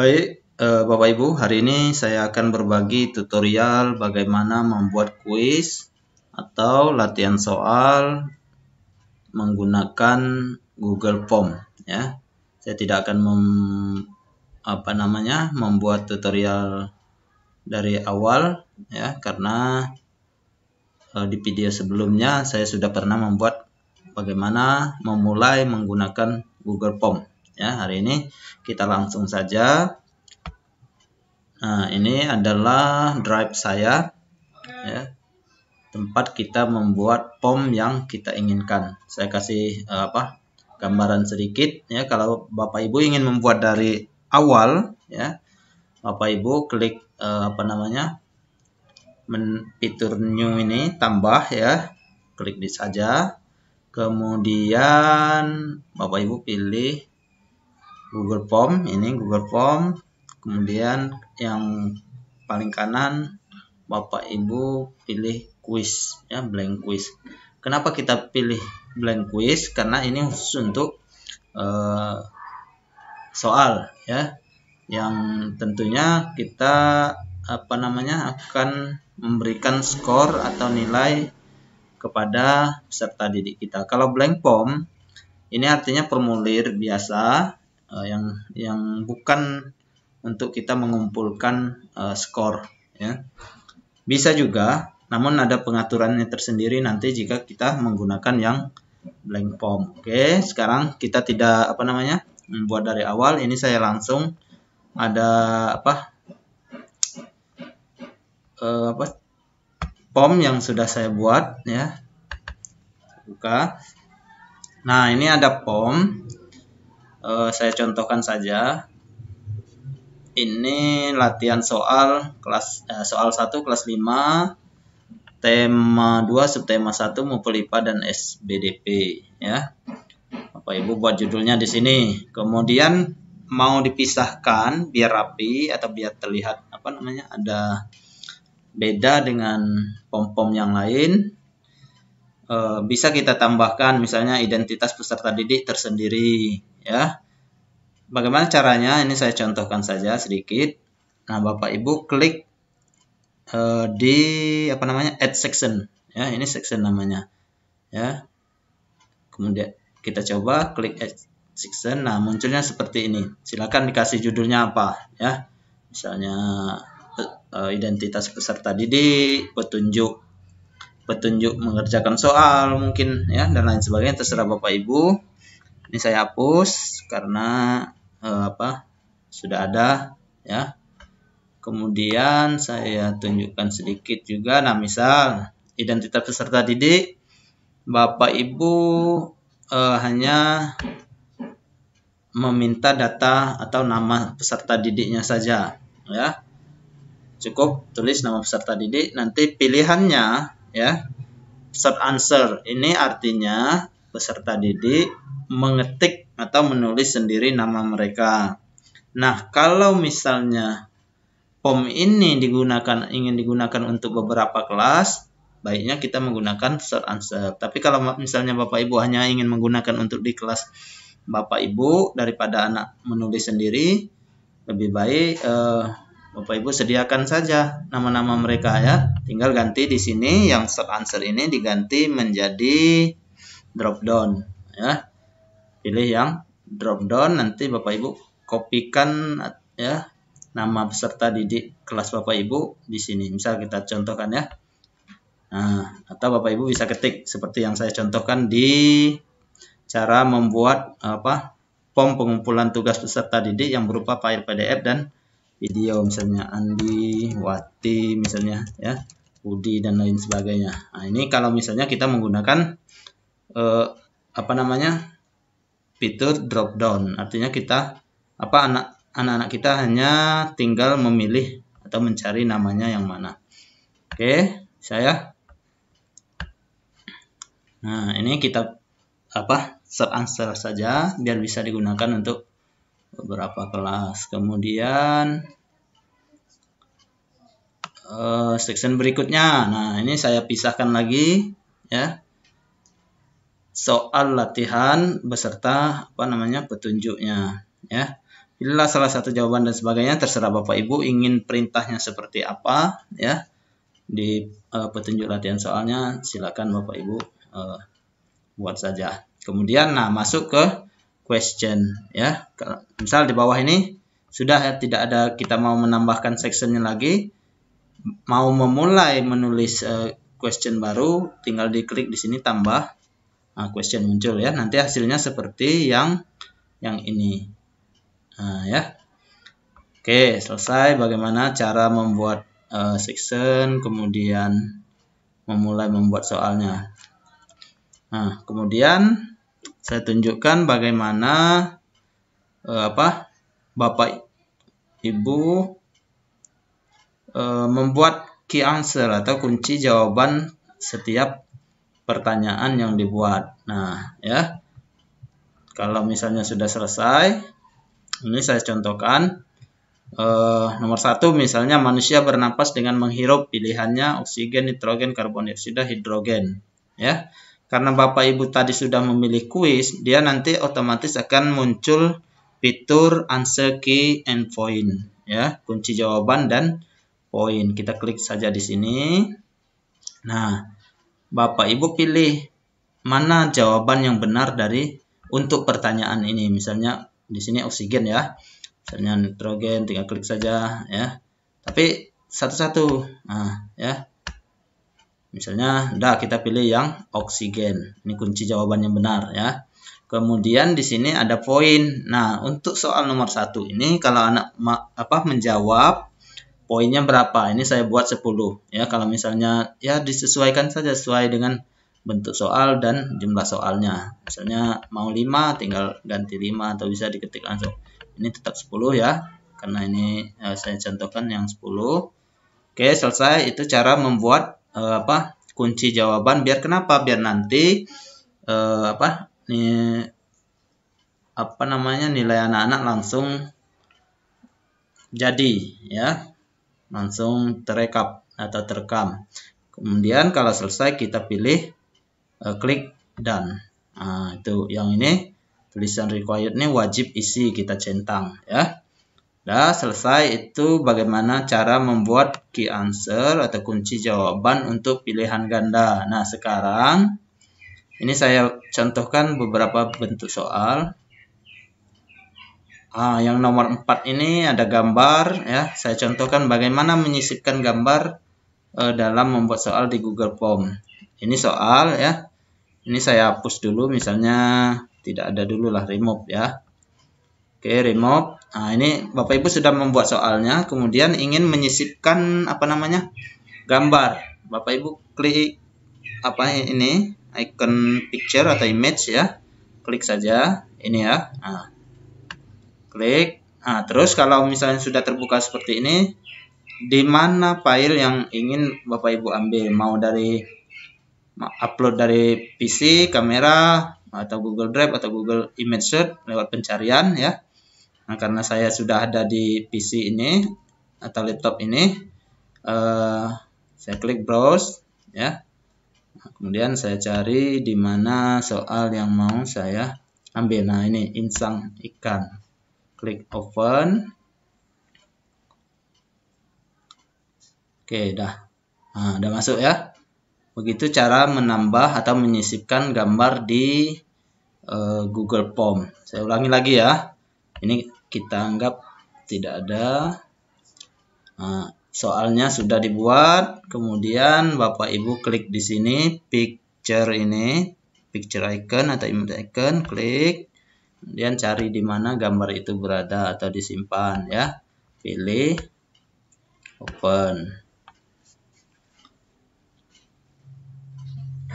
Baik, eh, Bapak Ibu, hari ini saya akan berbagi tutorial bagaimana membuat kuis atau latihan soal menggunakan Google Form ya. Saya tidak akan mem, apa namanya? membuat tutorial dari awal ya karena eh, di video sebelumnya saya sudah pernah membuat bagaimana memulai menggunakan Google Form ya hari ini kita langsung saja nah ini adalah drive saya ya tempat kita membuat pom yang kita inginkan saya kasih uh, apa gambaran sedikit ya kalau Bapak Ibu ingin membuat dari awal ya Bapak Ibu klik uh, apa namanya men fitur new ini tambah ya klik di saja kemudian Bapak Ibu pilih Google Form ini Google Form kemudian yang paling kanan Bapak Ibu pilih quiz ya blank quiz kenapa kita pilih blank quiz karena ini khusus untuk uh, soal ya yang tentunya kita apa namanya akan memberikan skor atau nilai kepada peserta didik kita. Kalau blank form ini artinya formulir biasa uh, yang yang bukan untuk kita mengumpulkan uh, skor ya. Bisa juga namun ada pengaturannya tersendiri nanti jika kita menggunakan yang blank form. Oke, sekarang kita tidak apa namanya? membuat dari awal. Ini saya langsung ada apa? Uh, apa form yang sudah saya buat ya buka nah ini ada form Eh, saya contohkan saja ini latihan soal kelas eh, soal 1 kelas 5 tema 2 subtema 1 MUPELIPA dan SBDP ya. Bapak Ibu buat judulnya di sini. Kemudian mau dipisahkan biar rapi atau biar terlihat apa namanya ada beda dengan pom-pom yang lain. E, bisa kita tambahkan misalnya identitas peserta didik tersendiri ya. Bagaimana caranya? Ini saya contohkan saja sedikit. Nah, Bapak Ibu klik uh, di apa namanya? add section ya, ini section namanya. Ya. Kemudian kita coba klik add section. Nah, munculnya seperti ini. Silakan dikasih judulnya apa ya. Misalnya uh, identitas peserta didik, petunjuk petunjuk mengerjakan soal mungkin ya dan lain sebagainya terserah Bapak Ibu ini saya hapus karena eh, apa sudah ada ya kemudian saya tunjukkan sedikit juga nah misal identitas peserta didik Bapak Ibu eh, hanya meminta data atau nama peserta didiknya saja ya cukup tulis nama peserta didik nanti pilihannya ya short answer ini artinya peserta didik mengetik atau menulis sendiri nama mereka. Nah, kalau misalnya POM ini digunakan ingin digunakan untuk beberapa kelas, baiknya kita menggunakan short answer. Tapi kalau misalnya Bapak Ibu hanya ingin menggunakan untuk di kelas Bapak Ibu daripada anak menulis sendiri, lebih baik eh, Bapak Ibu sediakan saja nama-nama mereka ya. Tinggal ganti di sini yang short answer ini diganti menjadi drop down ya pilih yang drop down nanti Bapak Ibu kopikan ya nama peserta didik kelas Bapak Ibu di sini misal kita contohkan ya nah, atau Bapak Ibu bisa ketik seperti yang saya contohkan di cara membuat apa form pengumpulan tugas peserta didik yang berupa file PDF dan video misalnya Andi, Wati misalnya ya, Budi dan lain sebagainya. Nah, ini kalau misalnya kita menggunakan eh, apa namanya fitur drop down artinya kita apa anak anak-anak kita hanya tinggal memilih atau mencari namanya yang mana oke saya nah ini kita apa search answer saja biar bisa digunakan untuk beberapa kelas kemudian uh, section berikutnya nah ini saya pisahkan lagi ya soal latihan beserta apa namanya petunjuknya ya. inilah salah satu jawaban dan sebagainya terserah Bapak Ibu ingin perintahnya seperti apa ya. Di uh, petunjuk latihan soalnya silakan Bapak Ibu uh, buat saja. Kemudian nah masuk ke question ya. Misal di bawah ini sudah ya, tidak ada kita mau menambahkan sectionnya lagi. Mau memulai menulis uh, question baru tinggal diklik di sini tambah nah question muncul ya. Nanti hasilnya seperti yang yang ini. Nah, ya. Oke, selesai bagaimana cara membuat uh, section kemudian memulai membuat soalnya. Nah, kemudian saya tunjukkan bagaimana uh, apa Bapak Ibu uh, membuat key answer atau kunci jawaban setiap pertanyaan yang dibuat. Nah, ya. Kalau misalnya sudah selesai, ini saya contohkan. E, nomor satu misalnya manusia bernapas dengan menghirup pilihannya oksigen, nitrogen, karbon dioksida, hidrogen. Ya, karena bapak ibu tadi sudah memilih kuis, dia nanti otomatis akan muncul fitur answer key and point. Ya, kunci jawaban dan poin. Kita klik saja di sini. Nah, Bapak Ibu pilih mana jawaban yang benar dari untuk pertanyaan ini. Misalnya di sini oksigen ya. Misalnya nitrogen tinggal klik saja ya. Tapi satu-satu. Nah, ya. Misalnya udah kita pilih yang oksigen. Ini kunci jawaban yang benar ya. Kemudian di sini ada poin. Nah, untuk soal nomor satu ini kalau anak apa menjawab poinnya berapa ini saya buat 10 ya kalau misalnya ya disesuaikan saja sesuai dengan bentuk soal dan jumlah soalnya misalnya mau 5 tinggal ganti 5 atau bisa diketik langsung ini tetap 10 ya karena ini ya, saya contohkan yang 10 oke selesai itu cara membuat uh, apa kunci jawaban biar kenapa biar nanti uh, apa nih apa namanya nilai anak-anak langsung jadi ya langsung terekap atau terekam. Kemudian kalau selesai kita pilih uh, klik done. Nah, itu yang ini tulisan required ini wajib isi kita centang ya. Dah selesai itu bagaimana cara membuat key answer atau kunci jawaban untuk pilihan ganda. Nah, sekarang ini saya contohkan beberapa bentuk soal. Ah, yang nomor 4 ini ada gambar ya. Saya contohkan bagaimana menyisipkan gambar uh, dalam membuat soal di Google Form. Ini soal ya. Ini saya hapus dulu misalnya tidak ada dulu lah remove ya. Oke, remove. Nah, ini Bapak Ibu sudah membuat soalnya, kemudian ingin menyisipkan apa namanya? gambar. Bapak Ibu klik apa ini? icon picture atau image ya. Klik saja ini ya. Nah, klik nah terus kalau misalnya sudah terbuka seperti ini di mana file yang ingin Bapak Ibu ambil mau dari upload dari PC kamera atau Google Drive atau Google Image Search lewat pencarian ya nah, karena saya sudah ada di PC ini atau laptop ini eh, saya klik browse ya kemudian saya cari di mana soal yang mau saya ambil nah ini insang ikan klik open oke dah nah, udah masuk ya begitu cara menambah atau menyisipkan gambar di uh, Google Form saya ulangi lagi ya ini kita anggap tidak ada nah, soalnya sudah dibuat kemudian Bapak Ibu klik di sini picture ini picture icon atau image icon klik kemudian cari di mana gambar itu berada atau disimpan ya pilih open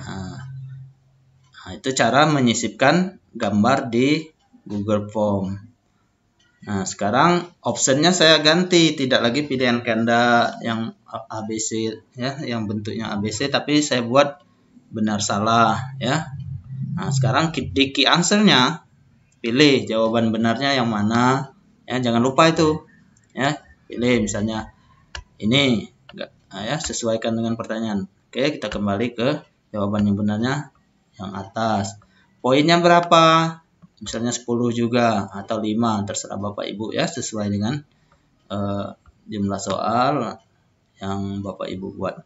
nah, nah, itu cara menyisipkan gambar di Google Form nah sekarang optionnya saya ganti tidak lagi pilihan kanda yang ABC ya yang bentuknya ABC tapi saya buat benar salah ya nah sekarang di key answernya pilih jawaban benarnya yang mana ya jangan lupa itu ya pilih misalnya ini enggak nah, ya sesuaikan dengan pertanyaan oke kita kembali ke jawaban yang benarnya yang atas poinnya berapa misalnya 10 juga atau 5 terserah Bapak Ibu ya sesuai dengan uh, jumlah soal yang Bapak Ibu buat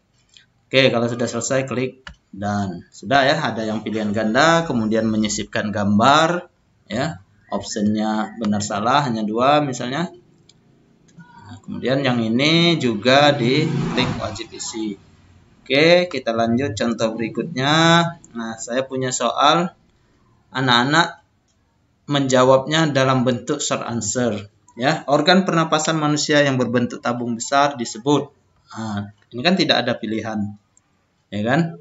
Oke kalau sudah selesai klik dan sudah ya ada yang pilihan ganda kemudian menyisipkan gambar ya optionnya benar salah hanya dua misalnya nah, kemudian yang ini juga di klik wajib isi oke kita lanjut contoh berikutnya nah saya punya soal anak-anak menjawabnya dalam bentuk short answer ya organ pernapasan manusia yang berbentuk tabung besar disebut nah, ini kan tidak ada pilihan ya kan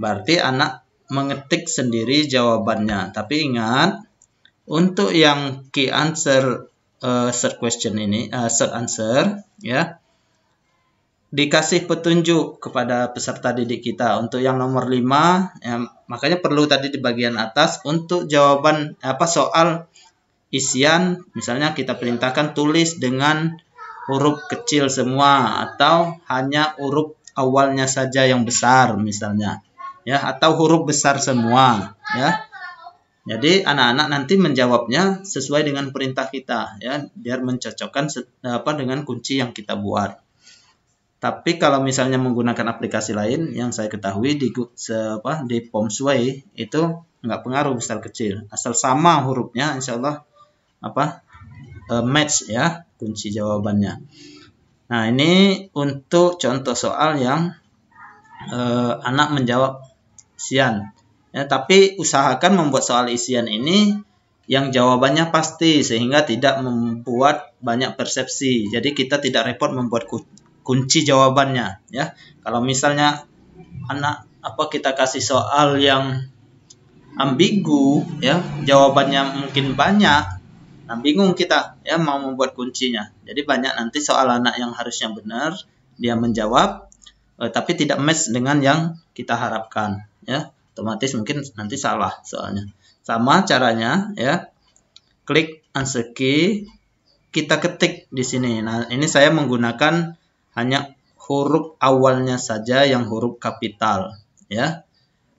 berarti anak mengetik sendiri jawabannya tapi ingat untuk yang key answer uh, eh, search question ini, uh, eh, search answer, ya, dikasih petunjuk kepada peserta didik kita. Untuk yang nomor 5, ya, makanya perlu tadi di bagian atas untuk jawaban apa soal isian, misalnya kita perintahkan tulis dengan huruf kecil semua atau hanya huruf awalnya saja yang besar misalnya ya atau huruf besar semua ya jadi anak-anak nanti menjawabnya sesuai dengan perintah kita ya, biar mencocokkan apa dengan kunci yang kita buat. Tapi kalau misalnya menggunakan aplikasi lain yang saya ketahui di se, apa di Pomsway itu nggak pengaruh besar kecil, asal sama hurufnya insya Allah apa e, match ya kunci jawabannya. Nah ini untuk contoh soal yang eh, anak menjawab Sian Ya, tapi usahakan membuat soal isian ini yang jawabannya pasti sehingga tidak membuat banyak persepsi. Jadi kita tidak repot membuat kunci jawabannya ya. Kalau misalnya anak apa kita kasih soal yang ambigu ya, jawabannya mungkin banyak. Nah, bingung kita ya mau membuat kuncinya. Jadi banyak nanti soal anak yang harusnya benar dia menjawab eh, tapi tidak match dengan yang kita harapkan ya otomatis mungkin nanti salah soalnya sama caranya ya klik answer key kita ketik di sini nah ini saya menggunakan hanya huruf awalnya saja yang huruf kapital ya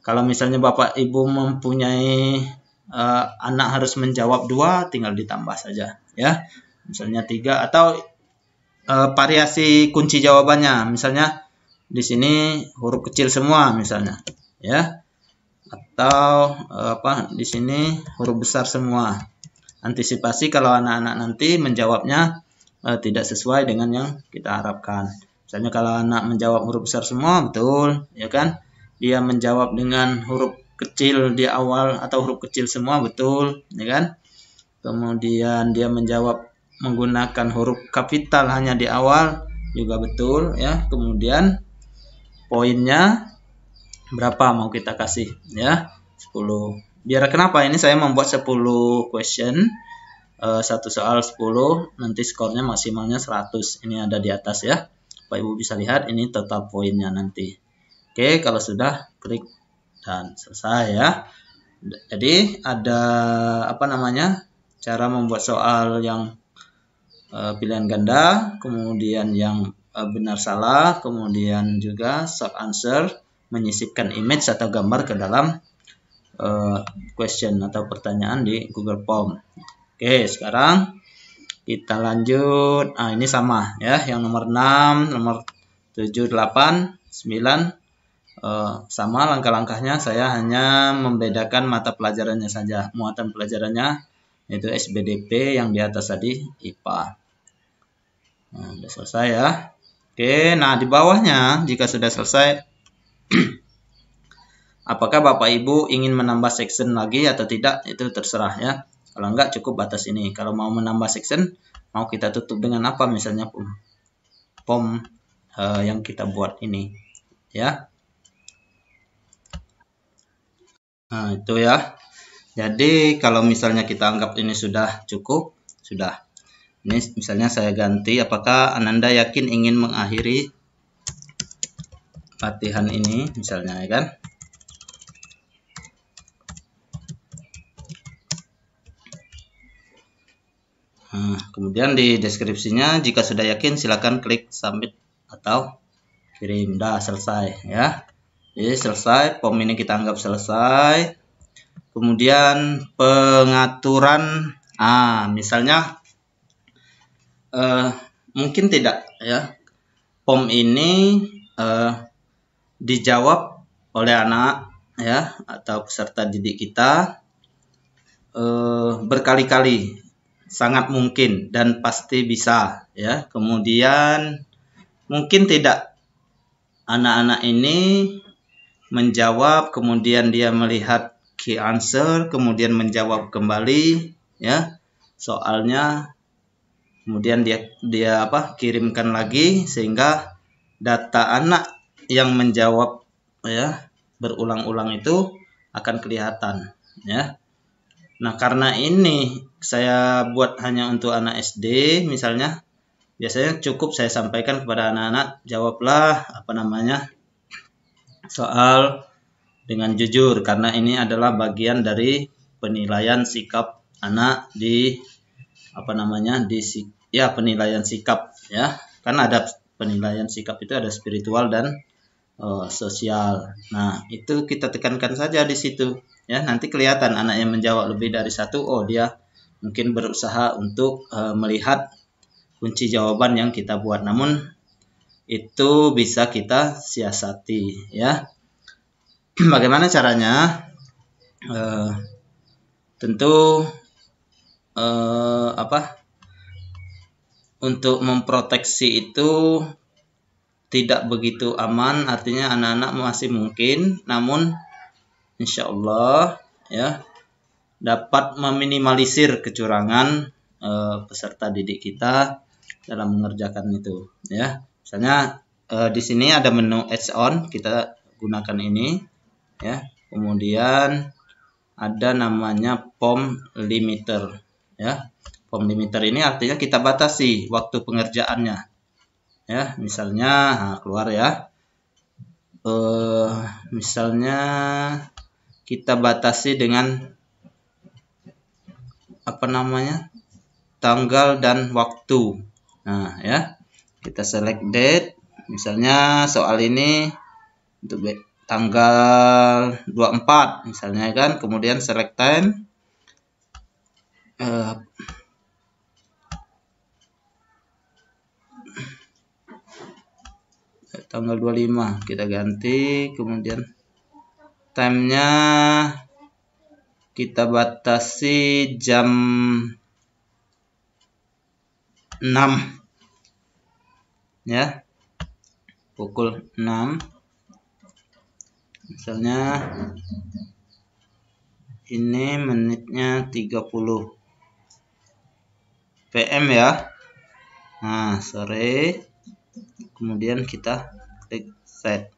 kalau misalnya bapak ibu mempunyai uh, anak harus menjawab dua tinggal ditambah saja ya misalnya tiga atau uh, variasi kunci jawabannya misalnya di sini huruf kecil semua misalnya ya atau eh, apa di sini huruf besar semua. Antisipasi kalau anak-anak nanti menjawabnya eh, tidak sesuai dengan yang kita harapkan. Misalnya kalau anak menjawab huruf besar semua betul, ya kan? Dia menjawab dengan huruf kecil di awal atau huruf kecil semua betul, ya kan? Kemudian dia menjawab menggunakan huruf kapital hanya di awal juga betul ya. Kemudian poinnya berapa mau kita kasih ya 10 biar kenapa ini saya membuat 10 question uh, soal 10 nanti skornya maksimalnya 100 ini ada di atas ya Pak Ibu bisa lihat ini tetap poinnya nanti Oke kalau sudah klik dan selesai ya jadi ada apa namanya cara membuat soal yang uh, pilihan ganda kemudian yang uh, benar salah kemudian juga short answer menyisipkan image atau gambar ke dalam uh, question atau pertanyaan di Google Form. Oke, sekarang kita lanjut. Nah, ini sama ya, yang nomor 6, nomor 7, 8, 9 Uh, sama langkah-langkahnya saya hanya membedakan mata pelajarannya saja muatan pelajarannya itu SBDP yang di atas tadi IPA nah, sudah selesai ya Oke nah di bawahnya jika sudah selesai Apakah Bapak Ibu ingin menambah section lagi atau tidak itu terserah ya. Kalau enggak cukup batas ini. Kalau mau menambah section mau kita tutup dengan apa misalnya pom, pom uh, yang kita buat ini ya. Nah, itu ya. Jadi kalau misalnya kita anggap ini sudah cukup, sudah. Ini misalnya saya ganti apakah Ananda yakin ingin mengakhiri latihan ini misalnya ya kan nah, kemudian di deskripsinya jika sudah yakin silahkan klik submit atau kirim dah selesai ya jadi selesai pom ini kita anggap selesai kemudian pengaturan ah misalnya eh, mungkin tidak ya pom ini eh, dijawab oleh anak ya atau peserta didik kita eh, berkali-kali sangat mungkin dan pasti bisa ya kemudian mungkin tidak anak-anak ini menjawab kemudian dia melihat key answer kemudian menjawab kembali ya soalnya kemudian dia dia apa kirimkan lagi sehingga data anak yang menjawab ya berulang-ulang itu akan kelihatan ya. Nah, karena ini saya buat hanya untuk anak SD misalnya biasanya cukup saya sampaikan kepada anak-anak jawablah apa namanya soal dengan jujur karena ini adalah bagian dari penilaian sikap anak di apa namanya di ya penilaian sikap ya kan ada penilaian sikap itu ada spiritual dan uh, sosial. Nah, itu kita tekankan saja di situ. Ya, nanti kelihatan anak yang menjawab lebih dari satu, oh dia mungkin berusaha untuk uh, melihat kunci jawaban yang kita buat. Namun itu bisa kita siasati, ya. Bagaimana caranya? Uh, tentu uh, apa? Untuk memproteksi itu tidak begitu aman artinya anak-anak masih mungkin namun insya Allah ya dapat meminimalisir kecurangan eh, peserta didik kita dalam mengerjakan itu ya misalnya eh, di sini ada menu add on kita gunakan ini ya kemudian ada namanya pom limiter ya pom limiter ini artinya kita batasi waktu pengerjaannya ya misalnya nah, keluar ya uh, misalnya kita batasi dengan apa namanya tanggal dan waktu nah ya kita select date misalnya soal ini untuk tanggal 24 misalnya kan kemudian select time eh, tanggal 25 kita ganti kemudian timenya kita batasi jam 6 ya pukul 6 misalnya ini menitnya 30 PM ya nah sore kemudian kita klik set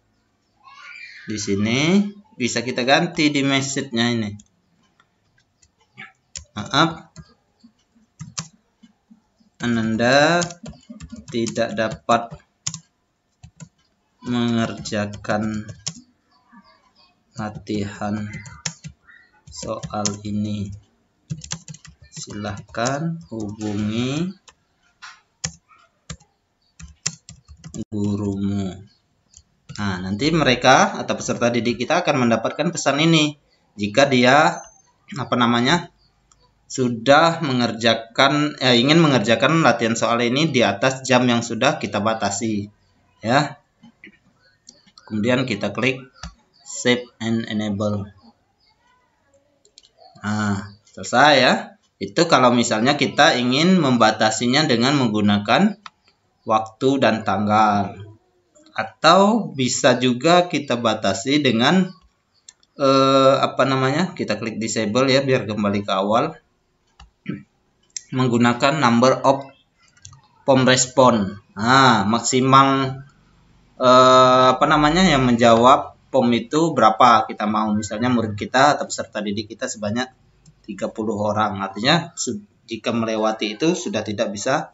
di sini bisa kita ganti di message-nya ini maaf Ananda tidak dapat mengerjakan latihan soal ini silahkan hubungi gurumu. Nah, nanti mereka atau peserta didik kita akan mendapatkan pesan ini jika dia apa namanya sudah mengerjakan ya ingin mengerjakan latihan soal ini di atas jam yang sudah kita batasi ya kemudian kita klik save and enable nah selesai ya itu kalau misalnya kita ingin membatasinya dengan menggunakan waktu dan tanggal. Atau bisa juga kita batasi dengan eh, apa namanya? Kita klik disable ya biar kembali ke awal. Menggunakan number of pom respon. Nah, maksimal eh, apa namanya yang menjawab pom itu berapa kita mau. Misalnya murid kita atau peserta didik kita sebanyak 30 orang. Artinya jika melewati itu sudah tidak bisa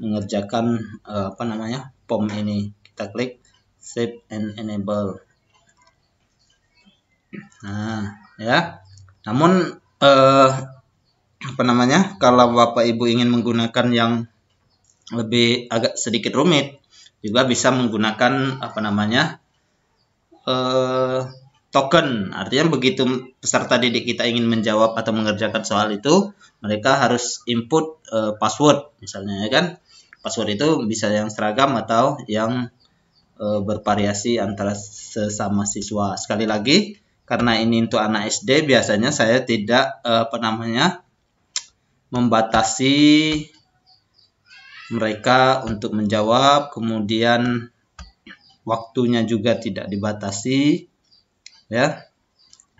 mengerjakan uh, apa namanya pom ini kita klik save and enable nah ya namun uh, apa namanya kalau bapak ibu ingin menggunakan yang lebih agak sedikit rumit juga bisa menggunakan apa namanya eh, token artinya begitu peserta didik kita ingin menjawab atau mengerjakan soal itu mereka harus input eh, password misalnya ya kan Password itu bisa yang seragam atau yang e, bervariasi antara sesama siswa. Sekali lagi, karena ini untuk anak SD, biasanya saya tidak e, apa namanya membatasi mereka untuk menjawab, kemudian waktunya juga tidak dibatasi, ya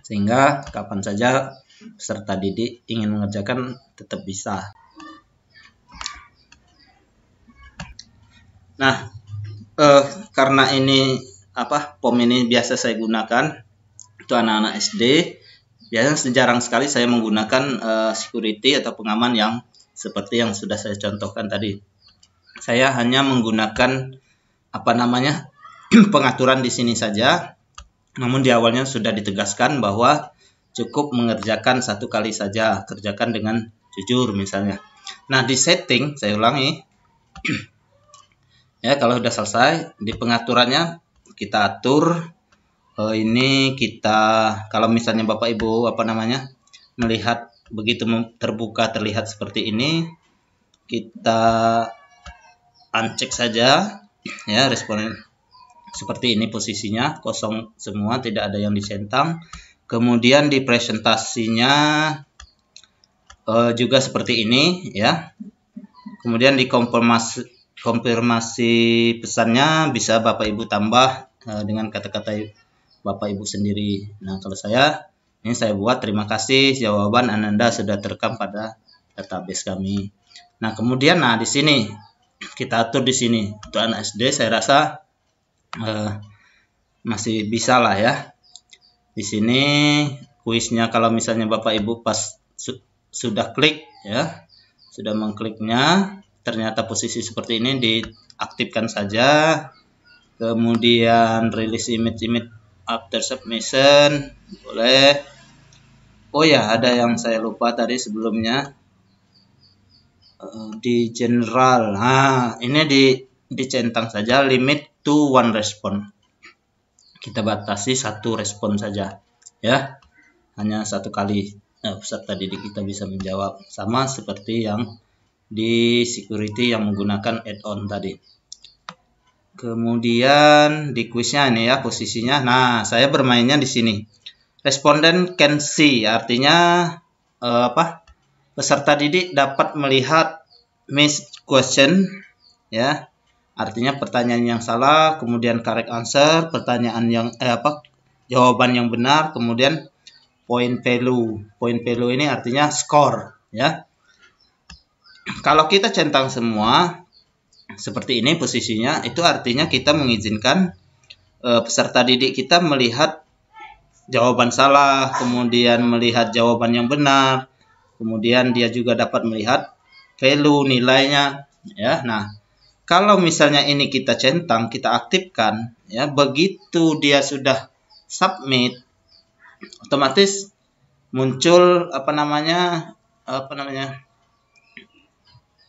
sehingga kapan saja peserta didik ingin mengerjakan tetap bisa. Nah, eh, karena ini apa POM ini biasa saya gunakan itu anak-anak SD. Biasanya jarang sekali saya menggunakan eh, security atau pengaman yang seperti yang sudah saya contohkan tadi. Saya hanya menggunakan apa namanya pengaturan di sini saja. Namun di awalnya sudah ditegaskan bahwa cukup mengerjakan satu kali saja, kerjakan dengan jujur misalnya. Nah, di setting saya ulangi ya kalau sudah selesai di pengaturannya kita atur eh, ini kita kalau misalnya Bapak Ibu apa namanya melihat begitu terbuka terlihat seperti ini kita uncheck saja ya responden seperti ini posisinya kosong semua tidak ada yang disentang kemudian di presentasinya eh, juga seperti ini ya kemudian di konfirmasi konfirmasi pesannya bisa Bapak Ibu tambah eh, dengan kata-kata Bapak Ibu sendiri. Nah, kalau saya ini saya buat terima kasih jawaban Ananda sudah terekam pada database kami. Nah, kemudian nah di sini kita atur di sini untuk anak SD saya rasa uh, masih bisa lah ya. Di sini kuisnya kalau misalnya Bapak Ibu pas su sudah klik ya, sudah mengkliknya ternyata posisi seperti ini diaktifkan saja kemudian rilis image-image after submission boleh oh ya ada yang saya lupa tadi sebelumnya eh, di general nah ini di dicentang saja limit to one response kita batasi satu respon saja ya hanya satu kali nah, peserta didik kita bisa menjawab sama seperti yang di security yang menggunakan add-on tadi. Kemudian di kuisnya ini ya posisinya. Nah, saya bermainnya di sini. Responden can see artinya uh, apa? Peserta didik dapat melihat miss question ya. Artinya pertanyaan yang salah, kemudian correct answer, pertanyaan yang eh, apa? jawaban yang benar, kemudian point value. Point value ini artinya skor ya kalau kita centang semua seperti ini posisinya itu artinya kita mengizinkan e, peserta didik kita melihat jawaban salah, kemudian melihat jawaban yang benar, kemudian dia juga dapat melihat value nilainya ya. Nah, kalau misalnya ini kita centang, kita aktifkan ya, begitu dia sudah submit otomatis muncul apa namanya apa namanya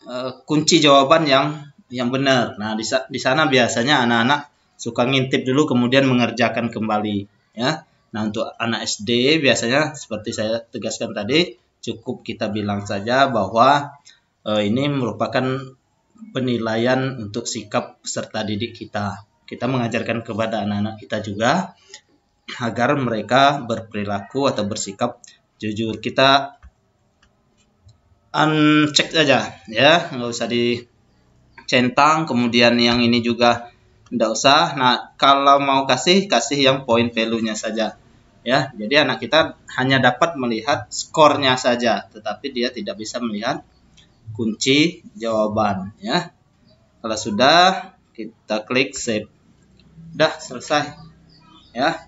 Eh, kunci jawaban yang yang benar. Nah, di, di sana biasanya anak-anak suka ngintip dulu kemudian mengerjakan kembali, ya. Nah, untuk anak SD biasanya seperti saya tegaskan tadi, cukup kita bilang saja bahwa uh, ini merupakan penilaian untuk sikap peserta didik kita. Kita mengajarkan kepada anak-anak kita juga agar mereka berperilaku atau bersikap jujur. Kita uncheck saja ya nggak usah dicentang kemudian yang ini juga nggak usah nah kalau mau kasih kasih yang point value nya saja ya jadi anak kita hanya dapat melihat skornya saja tetapi dia tidak bisa melihat kunci jawaban ya kalau sudah kita klik save udah selesai ya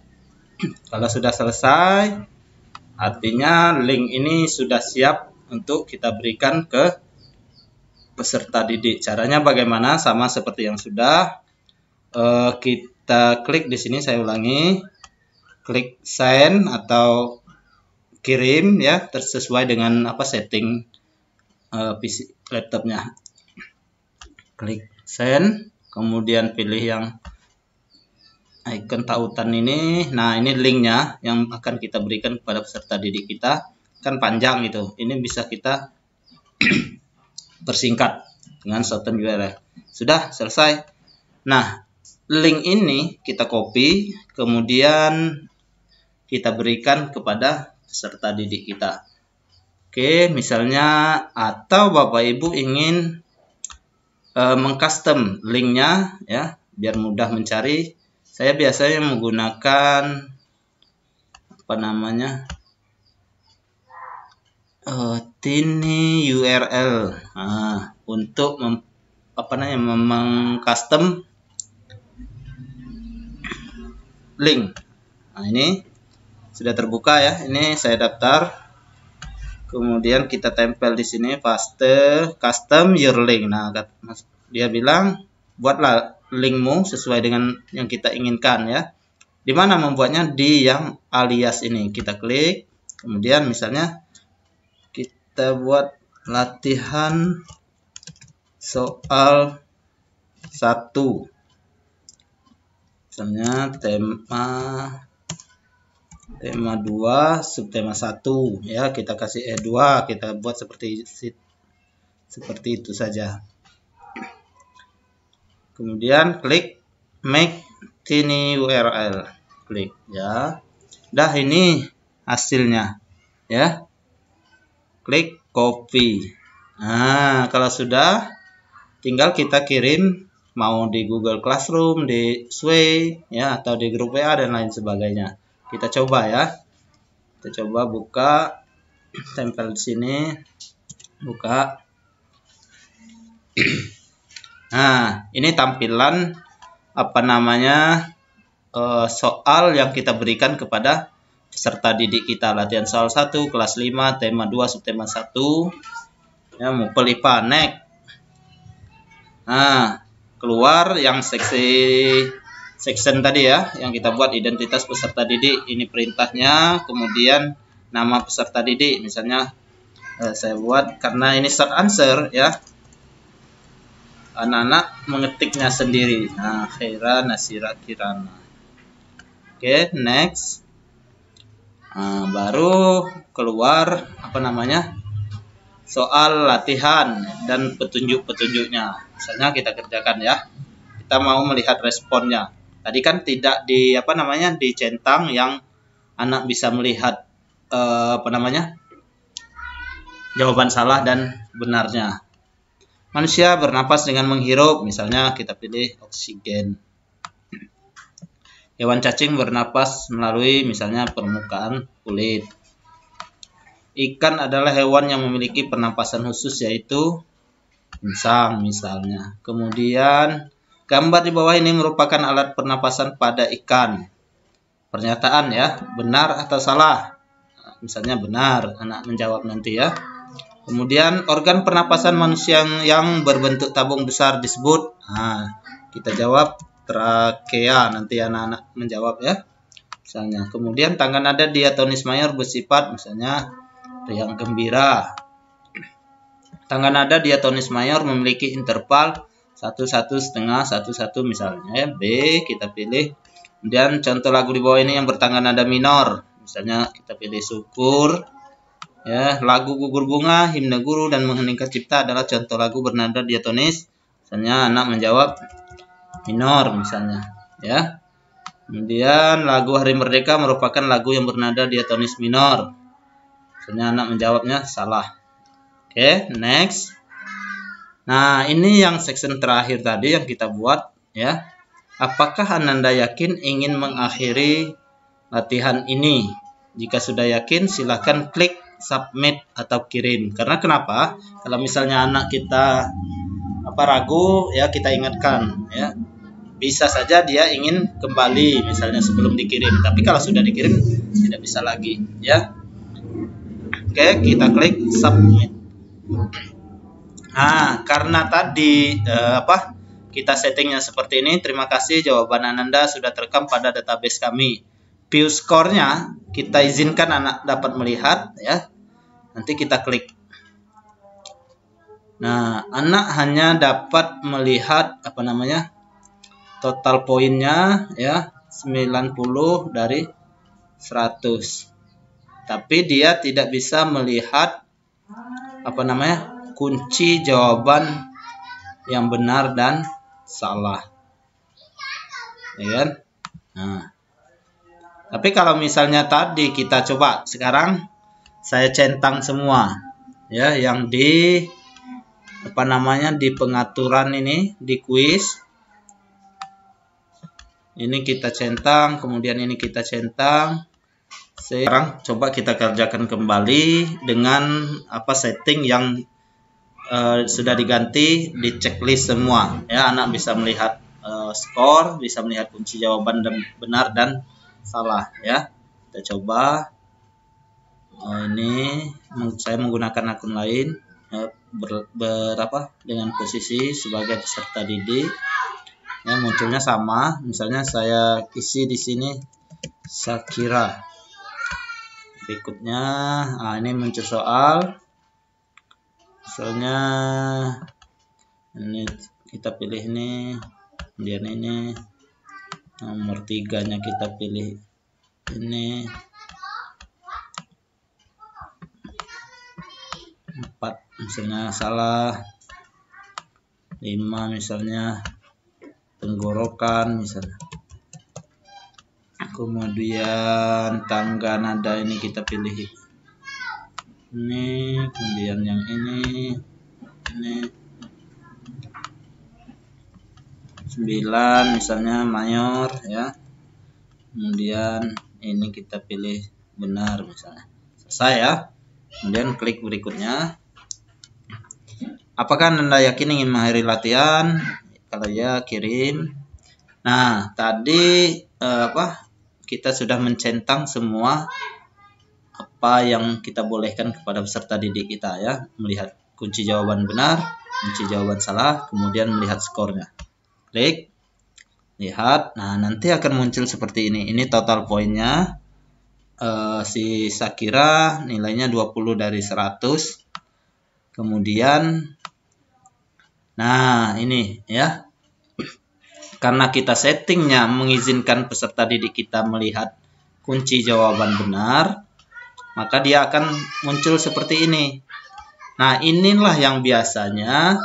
kalau sudah selesai artinya link ini sudah siap untuk kita berikan ke peserta didik. Caranya bagaimana? Sama seperti yang sudah uh, kita klik di sini. Saya ulangi, klik send atau kirim ya, tersesuai dengan apa setting uh, PC laptopnya. Klik send, kemudian pilih yang icon tautan ini. Nah, ini linknya yang akan kita berikan kepada peserta didik kita kan panjang gitu ini bisa kita persingkat dengan certain URL sudah selesai nah link ini kita copy kemudian kita berikan kepada peserta didik kita oke misalnya atau bapak ibu ingin uh, mengcustom linknya ya biar mudah mencari saya biasanya menggunakan apa namanya uh, tini URL nah, untuk mem, apa namanya memang custom link nah ini sudah terbuka ya ini saya daftar kemudian kita tempel di sini paste custom your link nah dia bilang buatlah linkmu sesuai dengan yang kita inginkan ya dimana membuatnya di yang alias ini kita klik kemudian misalnya kita buat latihan soal 1 misalnya tema tema 2 subtema 1 ya kita kasih E2 kita buat seperti seperti itu saja kemudian klik make tiny URL klik ya dah ini hasilnya ya klik copy. Nah, kalau sudah tinggal kita kirim mau di Google Classroom, di Sway ya atau di grup WA dan lain sebagainya. Kita coba ya. Kita coba buka tempel di sini. Buka. Nah, ini tampilan apa namanya? Eh, soal yang kita berikan kepada peserta didik kita latihan soal 1 kelas 5 tema 2 subtema 1 ya pelipah next. nah keluar yang seksi section tadi ya yang kita buat identitas peserta didik ini perintahnya kemudian nama peserta didik misalnya eh, saya buat karena ini short answer ya anak-anak mengetiknya sendiri. Nah, Khaira Nasira Kirana. Oke, okay, next. Nah, baru keluar apa namanya soal latihan dan petunjuk-petunjuknya. Misalnya kita kerjakan ya. Kita mau melihat responnya. Tadi kan tidak di apa namanya dicentang yang anak bisa melihat eh, apa namanya jawaban salah dan benarnya. Manusia bernapas dengan menghirup, misalnya kita pilih oksigen. Hewan cacing bernapas melalui misalnya permukaan kulit. Ikan adalah hewan yang memiliki pernapasan khusus yaitu insang misalnya. Kemudian gambar di bawah ini merupakan alat pernapasan pada ikan. Pernyataan ya, benar atau salah? Misalnya benar, anak menjawab nanti ya. Kemudian organ pernapasan manusia yang, berbentuk tabung besar disebut. Nah, kita jawab trakea nanti anak-anak menjawab ya misalnya kemudian tangan nada diatonis mayor bersifat misalnya yang gembira tangan nada diatonis mayor memiliki interval satu satu setengah satu satu misalnya ya. B kita pilih kemudian contoh lagu di bawah ini yang bertangan nada minor misalnya kita pilih syukur ya lagu gugur bunga himne guru dan mengheningkan cipta adalah contoh lagu bernada diatonis misalnya anak menjawab minor misalnya ya kemudian lagu Hari Merdeka merupakan lagu yang bernada diatonis minor misalnya anak menjawabnya salah oke okay, next nah ini yang section terakhir tadi yang kita buat ya apakah Ananda yakin ingin mengakhiri latihan ini jika sudah yakin silahkan klik submit atau kirim karena kenapa kalau misalnya anak kita apa ragu ya kita ingatkan ya bisa saja dia ingin kembali misalnya sebelum dikirim tapi kalau sudah dikirim tidak bisa lagi ya oke kita klik submit nah karena tadi eh, apa kita settingnya seperti ini terima kasih jawaban Ananda sudah terekam pada database kami view skornya kita izinkan anak dapat melihat ya nanti kita klik nah anak hanya dapat melihat apa namanya total poinnya ya 90 dari 100 tapi dia tidak bisa melihat apa namanya kunci jawaban yang benar dan salah ya kan nah tapi kalau misalnya tadi kita coba sekarang saya centang semua ya yang di apa namanya di pengaturan ini di kuis ini kita centang kemudian ini kita centang sekarang coba kita kerjakan kembali dengan apa setting yang uh, sudah diganti di checklist semua ya anak bisa melihat uh, skor bisa melihat kunci jawaban dan benar dan salah ya kita coba uh, ini saya menggunakan akun lain berapa dengan posisi sebagai peserta didik ya munculnya sama misalnya saya isi di sini Sakira berikutnya nah ini muncul soal Soalnya, ini kita pilih ini kemudian ini nomor tiganya kita pilih ini empat misalnya salah lima misalnya tenggorokan misalnya kemudian tangga nada ini kita pilih ini kemudian yang ini ini sembilan misalnya mayor ya kemudian ini kita pilih benar misalnya selesai ya kemudian klik berikutnya apakah anda yakin ingin mengakhiri latihan kalau ya kirim nah tadi eh, apa kita sudah mencentang semua apa yang kita bolehkan kepada peserta didik kita ya melihat kunci jawaban benar kunci jawaban salah kemudian melihat skornya klik lihat nah nanti akan muncul seperti ini ini total poinnya uh, si Sakira nilainya 20 dari 100 kemudian Nah, ini ya. Karena kita settingnya mengizinkan peserta didik kita melihat kunci jawaban benar, maka dia akan muncul seperti ini. Nah, inilah yang biasanya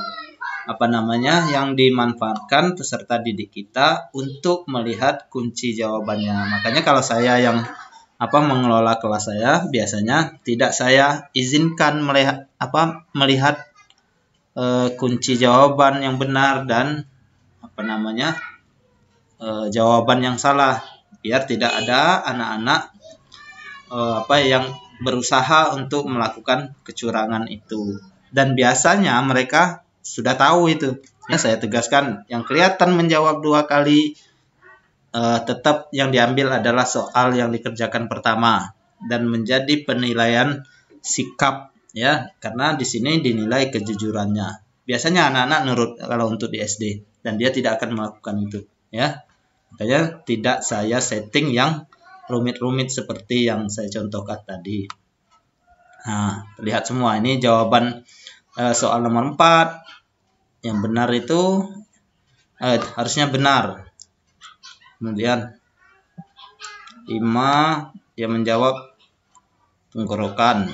apa namanya yang dimanfaatkan peserta didik kita untuk melihat kunci jawabannya. Makanya kalau saya yang apa mengelola kelas saya biasanya tidak saya izinkan melihat apa melihat e, kunci jawaban yang benar dan apa namanya e, jawaban yang salah biar tidak ada anak-anak e, apa yang berusaha untuk melakukan kecurangan itu dan biasanya mereka sudah tahu itu ya saya tegaskan yang kelihatan menjawab dua kali e, tetap yang diambil adalah soal yang dikerjakan pertama dan menjadi penilaian sikap ya karena di sini dinilai kejujurannya biasanya anak-anak nurut kalau untuk di SD dan dia tidak akan melakukan itu ya makanya tidak saya setting yang rumit-rumit seperti yang saya contohkan tadi nah lihat semua ini jawaban eh, soal nomor 4 yang benar itu eh, harusnya benar kemudian 5 yang menjawab tenggorokan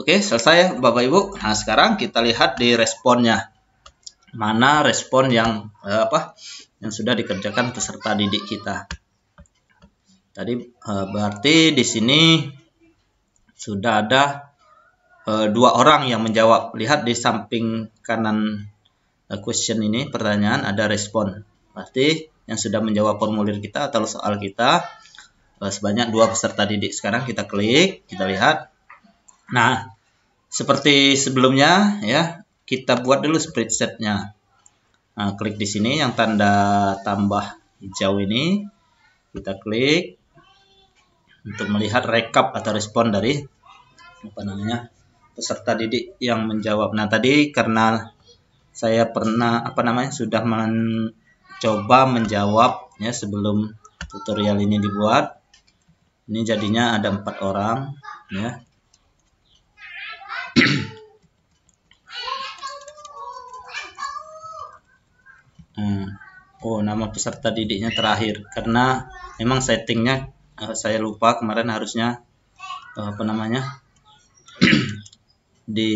Oke, selesai ya, Bapak Ibu. Nah, sekarang kita lihat di responnya. Mana respon yang eh, apa? yang sudah dikerjakan peserta didik kita. Tadi eh, berarti di sini sudah ada eh, dua orang yang menjawab. Lihat di samping kanan eh, question ini pertanyaan ada respon. Berarti yang sudah menjawab formulir kita atau soal kita eh, sebanyak dua peserta didik. Sekarang kita klik, kita lihat Nah, seperti sebelumnya ya, kita buat dulu spreadsheet-nya. Nah, klik di sini yang tanda tambah hijau ini, kita klik untuk melihat rekap atau respon dari apa namanya peserta didik yang menjawab. Nah, tadi karena saya pernah apa namanya sudah mencoba menjawab ya sebelum tutorial ini dibuat. Ini jadinya ada empat orang ya Hmm. oh nama peserta didiknya terakhir karena memang settingnya uh, saya lupa kemarin harusnya uh, apa namanya di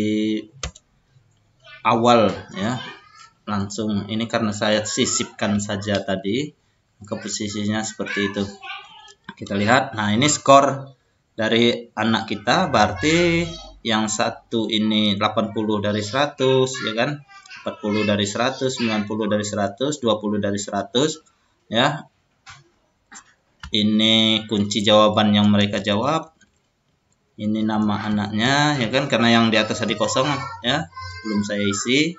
awal ya langsung ini karena saya sisipkan saja tadi ke posisinya seperti itu kita lihat nah ini skor dari anak kita berarti yang satu ini 80 dari 100 ya kan 40 dari 100 90 dari 100 20 dari 100 ya ini kunci jawaban yang mereka jawab ini nama anaknya ya kan karena yang di atas tadi kosong ya belum saya isi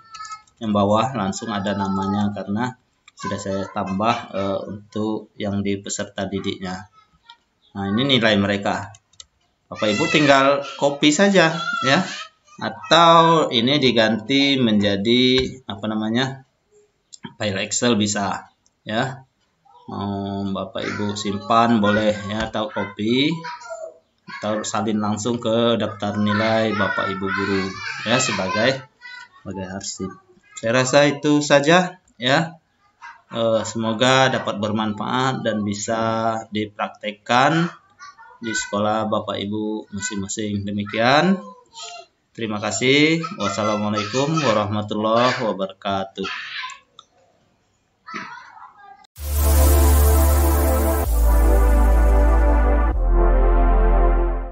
yang bawah langsung ada namanya karena sudah saya tambah uh, untuk yang di peserta didiknya nah ini nilai mereka Bapak Ibu tinggal copy saja ya atau ini diganti menjadi apa namanya file Excel bisa ya mau Bapak Ibu simpan boleh ya atau copy atau salin langsung ke daftar nilai Bapak Ibu guru ya sebagai sebagai arsip saya rasa itu saja ya eh, semoga dapat bermanfaat dan bisa dipraktekkan di sekolah Bapak Ibu masing-masing. Demikian. Terima kasih. Wassalamualaikum warahmatullahi wabarakatuh.